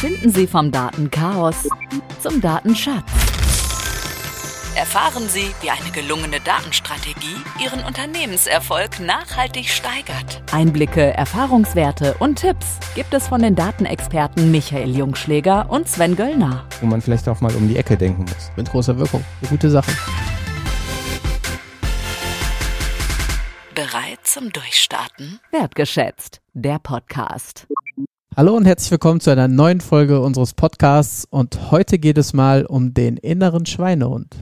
finden Sie vom Datenchaos zum Datenschatz. Erfahren Sie, wie eine gelungene Datenstrategie Ihren Unternehmenserfolg nachhaltig steigert. Einblicke, Erfahrungswerte und Tipps gibt es von den Datenexperten Michael Jungschläger und Sven Göllner. Wo man vielleicht auch mal um die Ecke denken muss. Mit großer Wirkung. Eine gute Sache. Bereit zum Durchstarten? Wertgeschätzt. Der Podcast. Hallo und herzlich willkommen zu einer neuen Folge unseres Podcasts und heute geht es mal um den inneren Schweinehund.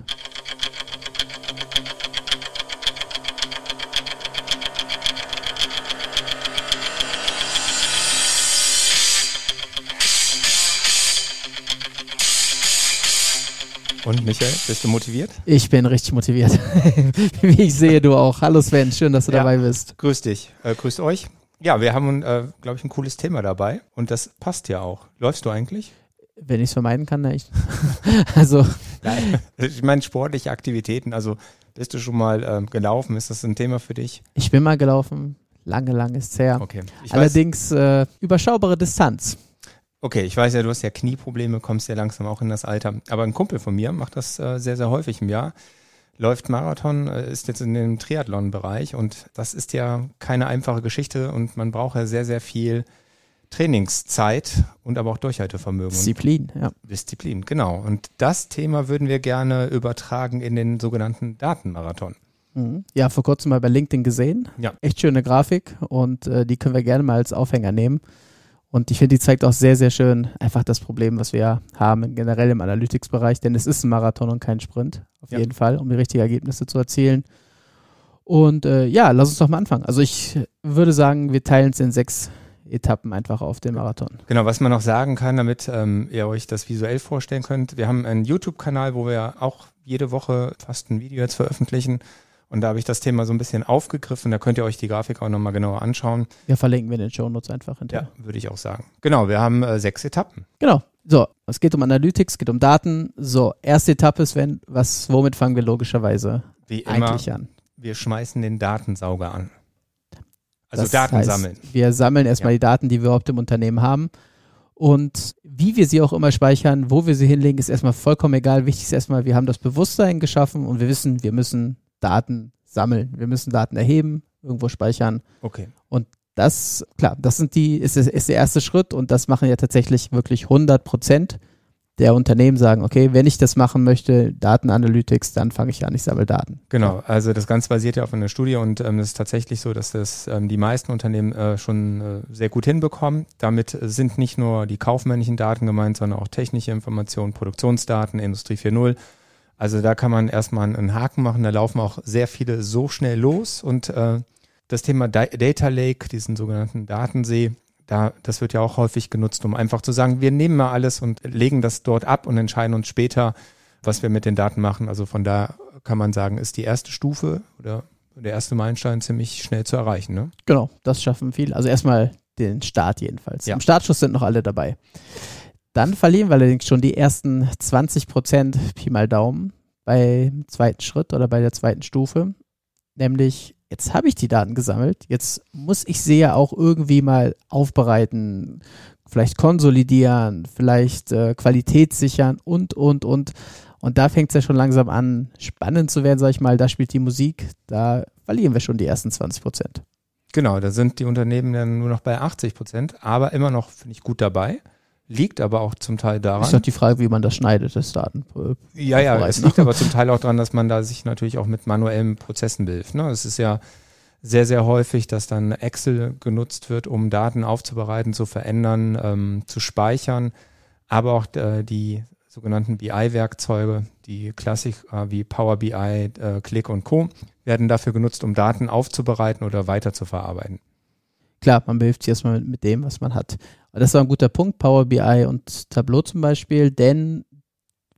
Und Michael, bist du motiviert? Ich bin richtig motiviert. Wie ich sehe, du auch. Hallo Sven, schön, dass du ja, dabei bist. Grüß dich. Äh, grüßt euch. Ja, wir haben, äh, glaube ich, ein cooles Thema dabei und das passt ja auch. Läufst du eigentlich? Wenn ich es vermeiden kann, na, ich. also. Nein, ich meine, sportliche Aktivitäten, also bist du schon mal ähm, gelaufen? Ist das ein Thema für dich? Ich bin mal gelaufen, lange, lange ist es her. Okay. Ich Allerdings äh, überschaubare Distanz. Okay, ich weiß ja, du hast ja Knieprobleme, kommst ja langsam auch in das Alter. Aber ein Kumpel von mir macht das äh, sehr, sehr häufig im Jahr läuft Marathon, äh, ist jetzt in dem Triathlon-Bereich und das ist ja keine einfache Geschichte und man braucht ja sehr, sehr viel Trainingszeit und aber auch Durchhaltevermögen. Disziplin, ja. Disziplin, genau. Und das Thema würden wir gerne übertragen in den sogenannten Datenmarathon. Mhm. Ja, vor kurzem mal bei LinkedIn gesehen. Ja. Echt schöne Grafik und äh, die können wir gerne mal als Aufhänger nehmen. Und ich finde, die zeigt auch sehr, sehr schön einfach das Problem, was wir haben generell im Analytics-Bereich, denn es ist ein Marathon und kein Sprint, auf ja. jeden Fall, um die richtigen Ergebnisse zu erzielen. Und äh, ja, lass uns doch mal anfangen. Also ich würde sagen, wir teilen es in sechs Etappen einfach auf den Marathon. Genau, was man noch sagen kann, damit ähm, ihr euch das visuell vorstellen könnt. Wir haben einen YouTube-Kanal, wo wir auch jede Woche fast ein Video jetzt veröffentlichen. Und da habe ich das Thema so ein bisschen aufgegriffen. Da könnt ihr euch die Grafik auch nochmal genauer anschauen. Ja, verlinken wir in den Show Notes einfach hinterher. Ja, würde ich auch sagen. Genau, wir haben äh, sechs Etappen. Genau. So, es geht um Analytics, es geht um Daten. So, erste Etappe ist, wenn, was, womit fangen wir logischerweise Wie immer, an? Wir schmeißen den Datensauger an. Also das Daten heißt, sammeln. Wir sammeln erstmal ja. die Daten, die wir überhaupt im Unternehmen haben. Und wie wir sie auch immer speichern, wo wir sie hinlegen, ist erstmal vollkommen egal. Wichtig ist erstmal, wir haben das Bewusstsein geschaffen und wir wissen, wir müssen Daten sammeln. Wir müssen Daten erheben, irgendwo speichern. Okay. Und das, klar, das sind die, ist, ist der erste Schritt und das machen ja tatsächlich wirklich 100 Prozent der Unternehmen sagen, okay, wenn ich das machen möchte, Datenanalytics, dann fange ich an, ich sammle Daten. Genau, also das Ganze basiert ja auf einer Studie und ähm, es ähm, ist tatsächlich so, dass das ähm, die meisten Unternehmen äh, schon äh, sehr gut hinbekommen. Damit sind nicht nur die kaufmännischen Daten gemeint, sondern auch technische Informationen, Produktionsdaten, Industrie 4.0. Also da kann man erstmal einen Haken machen. Da laufen auch sehr viele so schnell los. Und äh, das Thema Data Lake, diesen sogenannten Datensee, da, das wird ja auch häufig genutzt, um einfach zu sagen, wir nehmen mal alles und legen das dort ab und entscheiden uns später, was wir mit den Daten machen. Also von da kann man sagen, ist die erste Stufe oder der erste Meilenstein ziemlich schnell zu erreichen. Ne? Genau, das schaffen viele. Also erstmal den Start jedenfalls. Ja. Im Startschuss sind noch alle dabei. Dann verlieren wir allerdings schon die ersten 20 Prozent Pi mal Daumen beim zweiten Schritt oder bei der zweiten Stufe. Nämlich, jetzt habe ich die Daten gesammelt, jetzt muss ich sie ja auch irgendwie mal aufbereiten, vielleicht konsolidieren, vielleicht äh, Qualität sichern und, und, und. Und da fängt es ja schon langsam an, spannend zu werden, sag ich mal. Da spielt die Musik, da verlieren wir schon die ersten 20 Prozent. Genau, da sind die Unternehmen dann nur noch bei 80 Prozent, aber immer noch, finde ich, gut dabei. Liegt aber auch zum Teil daran. Ist doch die Frage, wie man das schneidet, das Daten. Äh, ja, ja, es liegt aber zum Teil auch daran, dass man da sich natürlich auch mit manuellen Prozessen behilft. Ne? Es ist ja sehr, sehr häufig, dass dann Excel genutzt wird, um Daten aufzubereiten, zu verändern, ähm, zu speichern, aber auch äh, die sogenannten BI-Werkzeuge, die Klassiker äh, wie Power BI, äh, Click und Co. werden dafür genutzt, um Daten aufzubereiten oder weiterzuverarbeiten klar, man behilft sich erstmal mit, mit dem, was man hat. Aber das war ein guter Punkt, Power BI und Tableau zum Beispiel, denn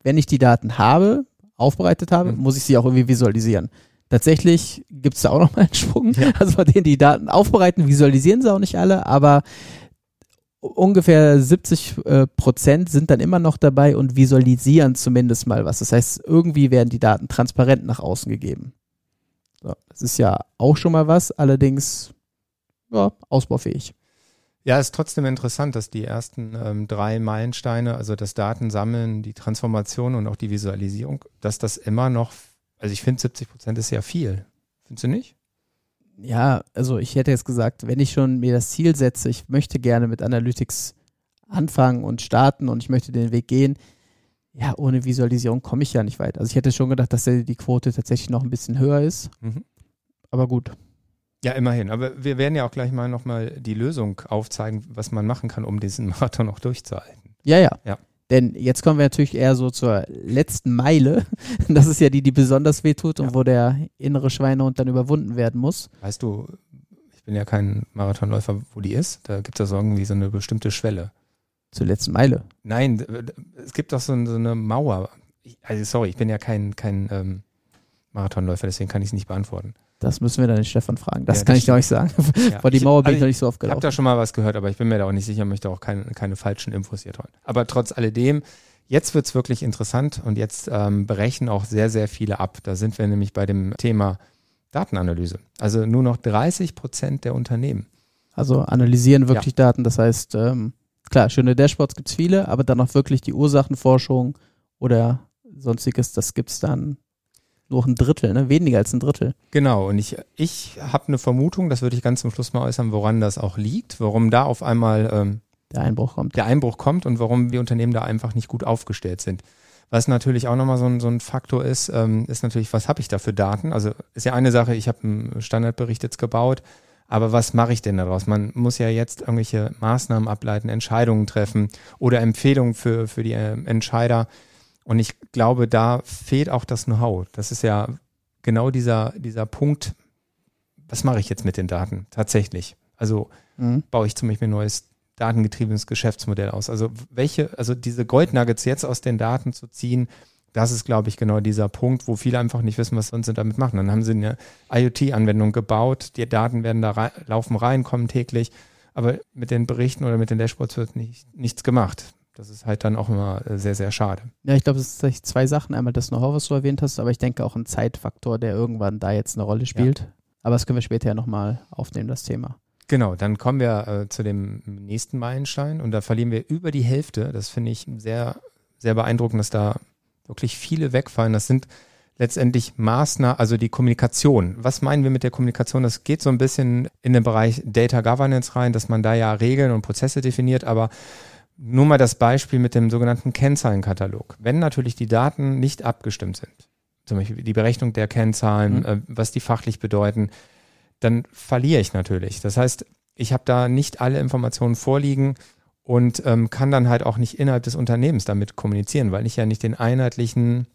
wenn ich die Daten habe, aufbereitet habe, mhm. muss ich sie auch irgendwie visualisieren. Tatsächlich gibt es da auch nochmal einen Schwung. Ja. Also bei denen, die Daten aufbereiten, visualisieren sie auch nicht alle, aber ungefähr 70 äh, Prozent sind dann immer noch dabei und visualisieren zumindest mal was. Das heißt, irgendwie werden die Daten transparent nach außen gegeben. So, das ist ja auch schon mal was, allerdings ja, ausbaufähig. Ja, ist trotzdem interessant, dass die ersten ähm, drei Meilensteine, also das Datensammeln, die Transformation und auch die Visualisierung, dass das immer noch, also ich finde 70 Prozent ist ja viel. Findest du nicht? Ja, also ich hätte jetzt gesagt, wenn ich schon mir das Ziel setze, ich möchte gerne mit Analytics anfangen und starten und ich möchte den Weg gehen, ja, ohne Visualisierung komme ich ja nicht weit. Also ich hätte schon gedacht, dass die Quote tatsächlich noch ein bisschen höher ist. Mhm. Aber gut, ja, immerhin. Aber wir werden ja auch gleich mal nochmal die Lösung aufzeigen, was man machen kann, um diesen Marathon auch durchzuhalten. Ja, ja. ja. Denn jetzt kommen wir natürlich eher so zur letzten Meile. Das ist ja die, die besonders wehtut ja. und wo der innere Schweinehund dann überwunden werden muss. Weißt du, ich bin ja kein Marathonläufer, wo die ist. Da gibt es ja so irgendwie so eine bestimmte Schwelle. Zur letzten Meile? Nein, es gibt doch so, eine Mauer. Also sorry, ich bin ja kein, kein ähm, Marathonläufer, deswegen kann ich es nicht beantworten. Das müssen wir dann den Stefan fragen. Das ja, kann ich euch sagen. Ja. Vor die Mauer ich, bin ich also noch nicht so oft gelaufen. Ich habe da schon mal was gehört, aber ich bin mir da auch nicht sicher, möchte auch keine, keine falschen Infos hier tollen. Aber trotz alledem, jetzt wird es wirklich interessant und jetzt ähm, berechnen auch sehr, sehr viele ab. Da sind wir nämlich bei dem Thema Datenanalyse. Also nur noch 30 Prozent der Unternehmen. Also analysieren wirklich ja. Daten. Das heißt, ähm, klar, schöne Dashboards gibt es viele, aber dann auch wirklich die Ursachenforschung oder sonstiges, das gibt es dann nur ein Drittel, ne? weniger als ein Drittel. Genau, und ich, ich habe eine Vermutung, das würde ich ganz zum Schluss mal äußern, woran das auch liegt, warum da auf einmal ähm, der Einbruch kommt. Der Einbruch kommt und warum wir Unternehmen da einfach nicht gut aufgestellt sind. Was natürlich auch nochmal so ein, so ein Faktor ist, ähm, ist natürlich, was habe ich da für Daten? Also ist ja eine Sache, ich habe einen Standardbericht jetzt gebaut, aber was mache ich denn daraus? Man muss ja jetzt irgendwelche Maßnahmen ableiten, Entscheidungen treffen oder Empfehlungen für, für die äh, Entscheider und ich glaube, da fehlt auch das Know-how. Das ist ja genau dieser, dieser Punkt, was mache ich jetzt mit den Daten tatsächlich? Also mhm. baue ich zum Beispiel ein neues datengetriebenes Geschäftsmodell aus. Also welche, also diese Goldnuggets jetzt aus den Daten zu ziehen, das ist, glaube ich, genau dieser Punkt, wo viele einfach nicht wissen, was sonst sie damit machen. Dann haben sie eine IoT-Anwendung gebaut, die Daten werden da rein, laufen rein, kommen täglich, aber mit den Berichten oder mit den Dashboards wird nicht, nichts gemacht das ist halt dann auch immer äh, sehr, sehr schade. Ja, ich glaube, es sind zwei Sachen. Einmal das Know-how, was du erwähnt hast, aber ich denke auch ein Zeitfaktor, der irgendwann da jetzt eine Rolle spielt. Ja. Aber das können wir später ja nochmal aufnehmen, das Thema. Genau, dann kommen wir äh, zu dem nächsten Meilenstein und da verlieren wir über die Hälfte. Das finde ich sehr, sehr beeindruckend, dass da wirklich viele wegfallen. Das sind letztendlich Maßnahmen, also die Kommunikation. Was meinen wir mit der Kommunikation? Das geht so ein bisschen in den Bereich Data Governance rein, dass man da ja Regeln und Prozesse definiert, aber nur mal das Beispiel mit dem sogenannten Kennzahlenkatalog. Wenn natürlich die Daten nicht abgestimmt sind, zum Beispiel die Berechnung der Kennzahlen, mhm. äh, was die fachlich bedeuten, dann verliere ich natürlich. Das heißt, ich habe da nicht alle Informationen vorliegen und ähm, kann dann halt auch nicht innerhalb des Unternehmens damit kommunizieren, weil ich ja nicht den einheitlichen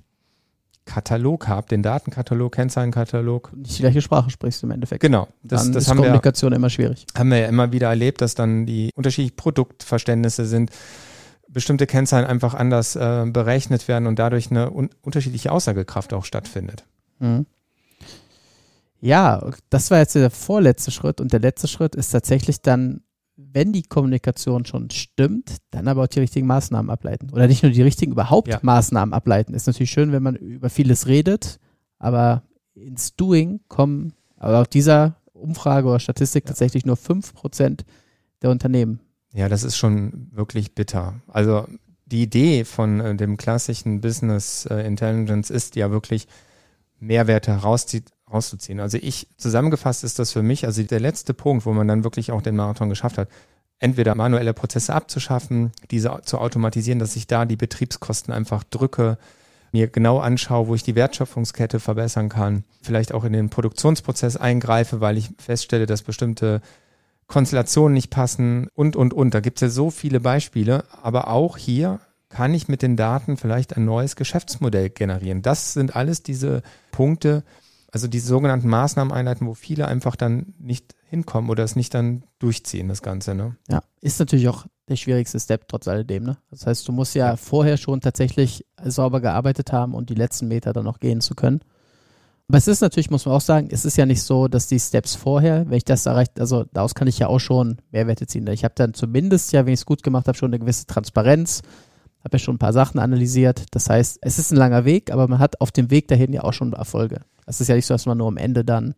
Katalog habe, den Datenkatalog, Kennzahlenkatalog. Nicht die gleiche Sprache sprichst du im Endeffekt. Genau. Das, dann das ist haben Kommunikation wir, immer schwierig. Haben wir ja immer wieder erlebt, dass dann die unterschiedlichen Produktverständnisse sind, bestimmte Kennzahlen einfach anders äh, berechnet werden und dadurch eine un unterschiedliche Aussagekraft auch stattfindet. Mhm. Ja, das war jetzt der vorletzte Schritt und der letzte Schritt ist tatsächlich dann wenn die Kommunikation schon stimmt, dann aber auch die richtigen Maßnahmen ableiten. Oder nicht nur die richtigen, überhaupt ja. Maßnahmen ableiten. Ist natürlich schön, wenn man über vieles redet, aber ins Doing kommen, aber auch dieser Umfrage oder Statistik ja. tatsächlich nur 5% der Unternehmen. Ja, das ist schon wirklich bitter. Also die Idee von äh, dem klassischen Business äh, Intelligence ist ja wirklich Mehrwerte herauszieht, rauszuziehen. Also ich, zusammengefasst ist das für mich, also der letzte Punkt, wo man dann wirklich auch den Marathon geschafft hat, entweder manuelle Prozesse abzuschaffen, diese zu automatisieren, dass ich da die Betriebskosten einfach drücke, mir genau anschaue, wo ich die Wertschöpfungskette verbessern kann, vielleicht auch in den Produktionsprozess eingreife, weil ich feststelle, dass bestimmte Konstellationen nicht passen und, und, und. Da gibt es ja so viele Beispiele, aber auch hier kann ich mit den Daten vielleicht ein neues Geschäftsmodell generieren. Das sind alles diese Punkte, also diese sogenannten Maßnahmeneinheiten, wo viele einfach dann nicht hinkommen oder es nicht dann durchziehen, das Ganze, ne? Ja, ist natürlich auch der schwierigste Step trotz alledem, ne? Das heißt, du musst ja, vorher schon tatsächlich sauber gearbeitet haben, um die letzten Meter dann noch gehen zu können. Aber es ist natürlich, muss man auch sagen, es ist ja nicht so, dass die Steps vorher, wenn ich das erreicht, also daraus kann ich ja auch schon Mehrwerte ziehen. Ich habe dann zumindest ja, wenn ich es gut gemacht habe, schon eine gewisse Transparenz habe ja schon ein paar Sachen analysiert. Das heißt, es ist ein langer Weg, aber man hat auf dem Weg dahin ja auch schon Erfolge. Es ist ja nicht so, dass man nur am Ende dann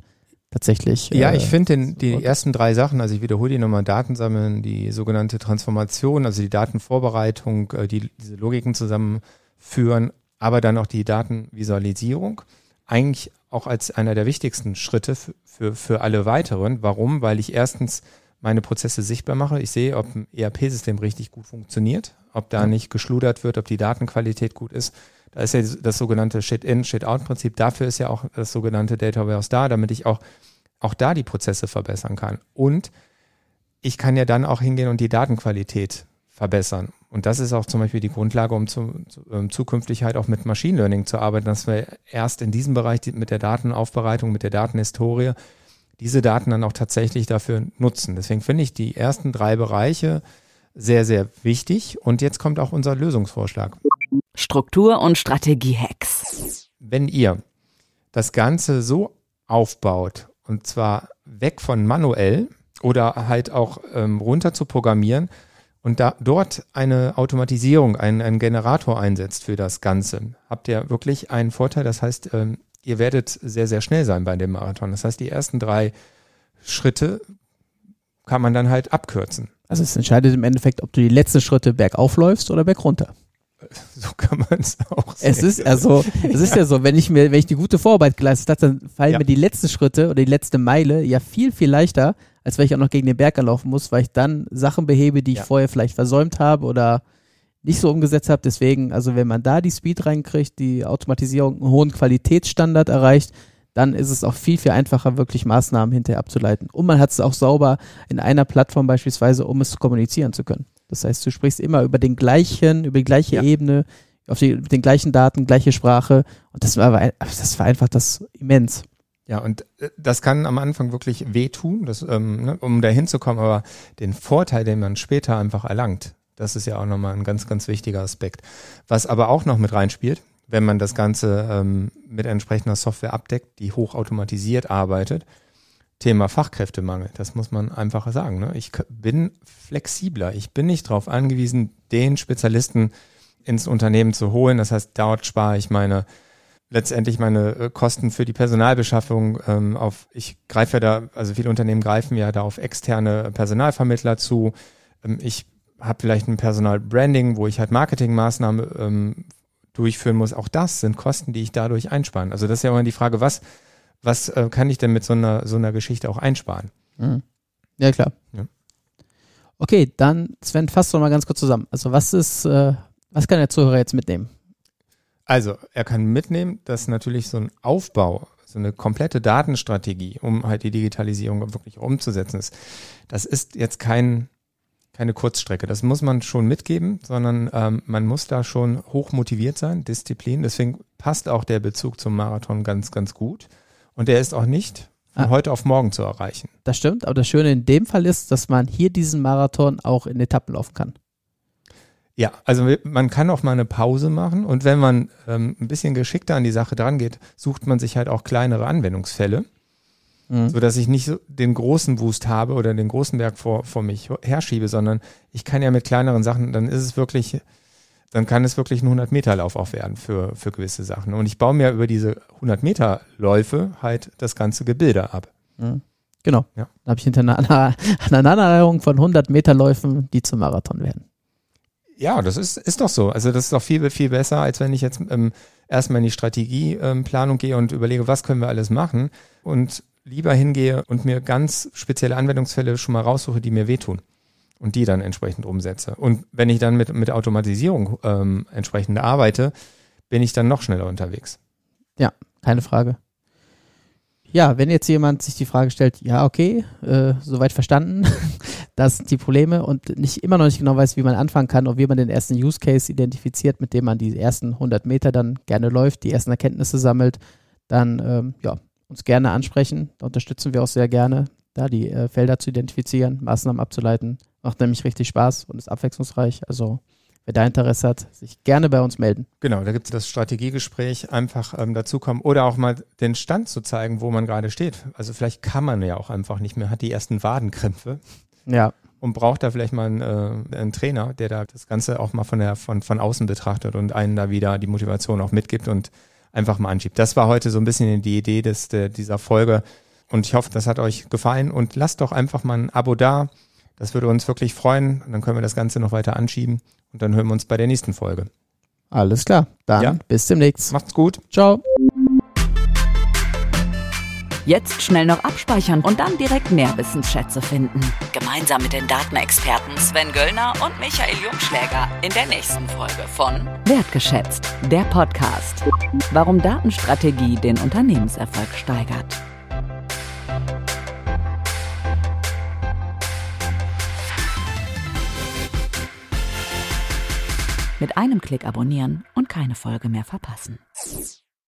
tatsächlich. Ja, äh, ich finde die ersten drei Sachen, also ich wiederhole die nochmal, Daten sammeln, die sogenannte Transformation, also die Datenvorbereitung, äh, die, diese Logiken zusammenführen, aber dann auch die Datenvisualisierung. Eigentlich auch als einer der wichtigsten Schritte für, für alle weiteren. Warum? Weil ich erstens meine Prozesse sichtbar mache. Ich sehe, ob ein ERP-System richtig gut funktioniert, ob da nicht geschludert wird, ob die Datenqualität gut ist. Da ist ja das sogenannte Shit-In, Shit-Out-Prinzip. Dafür ist ja auch das sogenannte Data Warehouse da, damit ich auch, auch da die Prozesse verbessern kann. Und ich kann ja dann auch hingehen und die Datenqualität verbessern. Und das ist auch zum Beispiel die Grundlage, um, zu, um ähm, zukünftig halt auch mit Machine Learning zu arbeiten, dass wir erst in diesem Bereich mit der Datenaufbereitung, mit der Datenhistorie diese Daten dann auch tatsächlich dafür nutzen. Deswegen finde ich die ersten drei Bereiche, sehr, sehr wichtig. Und jetzt kommt auch unser Lösungsvorschlag. Struktur- und Strategie-Hacks. Wenn ihr das Ganze so aufbaut, und zwar weg von manuell oder halt auch ähm, runter zu programmieren und da, dort eine Automatisierung, einen, einen Generator einsetzt für das Ganze, habt ihr wirklich einen Vorteil. Das heißt, ähm, ihr werdet sehr, sehr schnell sein bei dem Marathon. Das heißt, die ersten drei Schritte kann man dann halt abkürzen. Also es entscheidet im Endeffekt, ob du die letzten Schritte bergauf läufst oder bergunter. So kann man es auch sehen. Es ist also, es ist ja. ja so, wenn ich mir, wenn ich die gute Vorarbeit geleistet habe, dann fallen ja. mir die letzten Schritte oder die letzte Meile ja viel, viel leichter, als wenn ich auch noch gegen den Berg laufen muss, weil ich dann Sachen behebe, die ich ja. vorher vielleicht versäumt habe oder nicht so umgesetzt habe. Deswegen, also wenn man da die Speed reinkriegt, die Automatisierung einen hohen Qualitätsstandard erreicht, dann ist es auch viel, viel einfacher, wirklich Maßnahmen hinterher abzuleiten. Und man hat es auch sauber in einer Plattform beispielsweise, um es kommunizieren zu können. Das heißt, du sprichst immer über den gleichen, über die gleiche ja. Ebene, auf die, den gleichen Daten, gleiche Sprache. Und das war, das vereinfacht das immens. Ja, und äh, das kann am Anfang wirklich wehtun, das, ähm, ne, um da hinzukommen, aber den Vorteil, den man später einfach erlangt, das ist ja auch nochmal ein ganz, ganz wichtiger Aspekt. Was aber auch noch mit reinspielt, wenn man das Ganze ähm, mit entsprechender Software abdeckt, die hochautomatisiert arbeitet. Thema Fachkräftemangel, das muss man einfacher sagen. Ne? Ich bin flexibler, ich bin nicht darauf angewiesen, den Spezialisten ins Unternehmen zu holen. Das heißt, dort spare ich meine letztendlich meine äh, Kosten für die Personalbeschaffung ähm, auf, ich greife ja da, also viele Unternehmen greifen ja da auf externe Personalvermittler zu. Ähm, ich habe vielleicht ein Personalbranding, wo ich halt Marketingmaßnahmen ähm, durchführen muss. Auch das sind Kosten, die ich dadurch einsparen. Also das ist ja immer die Frage, was, was äh, kann ich denn mit so einer, so einer Geschichte auch einsparen? Mhm. Ja, klar. Ja. Okay, dann Sven, fass doch mal ganz kurz zusammen. Also was ist, äh, was kann der Zuhörer jetzt mitnehmen? Also, er kann mitnehmen, dass natürlich so ein Aufbau, so eine komplette Datenstrategie, um halt die Digitalisierung wirklich umzusetzen ist, das ist jetzt kein keine Kurzstrecke. Das muss man schon mitgeben, sondern ähm, man muss da schon hoch motiviert sein, Disziplin. Deswegen passt auch der Bezug zum Marathon ganz, ganz gut. Und der ist auch nicht von ah, heute auf morgen zu erreichen. Das stimmt, aber das Schöne in dem Fall ist, dass man hier diesen Marathon auch in Etappen laufen kann. Ja, also man kann auch mal eine Pause machen und wenn man ähm, ein bisschen geschickter an die Sache dran geht, sucht man sich halt auch kleinere Anwendungsfälle mhm. so dass ich nicht den großen Wust habe oder den großen Berg vor, vor mich herschiebe, sondern ich kann ja mit kleineren Sachen, dann ist es wirklich, dann kann es wirklich ein 100-Meter-Lauf auch werden für, für gewisse Sachen. Und ich baue mir über diese 100-Meter-Läufe halt das ganze Gebilde ab. Mhm. Genau. Ja. Da habe ich hinter einer, einer Aneinanderreihung von 100-Meter-Läufen, die zum Marathon werden. Ja, das ist, ist doch so. Also das ist doch viel, viel besser, als wenn ich jetzt ähm, erstmal in die Strategieplanung ähm, gehe und überlege, was können wir alles machen und lieber hingehe und mir ganz spezielle Anwendungsfälle schon mal raussuche, die mir wehtun und die dann entsprechend umsetze. Und wenn ich dann mit, mit Automatisierung ähm, entsprechend arbeite, bin ich dann noch schneller unterwegs. Ja, keine Frage. Ja, wenn jetzt jemand sich die Frage stellt, ja, okay, äh, soweit verstanden, das sind die Probleme und nicht immer noch nicht genau weiß, wie man anfangen kann und wie man den ersten Use Case identifiziert, mit dem man die ersten 100 Meter dann gerne läuft, die ersten Erkenntnisse sammelt, dann ähm, ja, uns gerne ansprechen. Da unterstützen wir auch sehr gerne, da die äh, Felder zu identifizieren, Maßnahmen abzuleiten. Macht nämlich richtig Spaß und ist abwechslungsreich. Also wer da Interesse hat, sich gerne bei uns melden. Genau, da gibt es das Strategiegespräch, einfach ähm, dazukommen oder auch mal den Stand zu zeigen, wo man gerade steht. Also vielleicht kann man ja auch einfach nicht mehr, hat die ersten Wadenkrämpfe. Ja. Und braucht da vielleicht mal einen, äh, einen Trainer, der da das Ganze auch mal von, der, von, von außen betrachtet und einen da wieder die Motivation auch mitgibt und einfach mal anschiebt. Das war heute so ein bisschen die Idee des, de, dieser Folge. Und ich hoffe, das hat euch gefallen. Und lasst doch einfach mal ein Abo da. Das würde uns wirklich freuen. Und dann können wir das Ganze noch weiter anschieben. Und dann hören wir uns bei der nächsten Folge. Alles klar. Dann ja. bis demnächst. Macht's gut. Ciao. Jetzt schnell noch abspeichern und dann direkt mehr Wissensschätze finden. Gemeinsam mit den Datenexperten Sven Göllner und Michael Jungschläger in der nächsten Folge von Wertgeschätzt, der Podcast. Warum Datenstrategie den Unternehmenserfolg steigert. Mit einem Klick abonnieren und keine Folge mehr verpassen.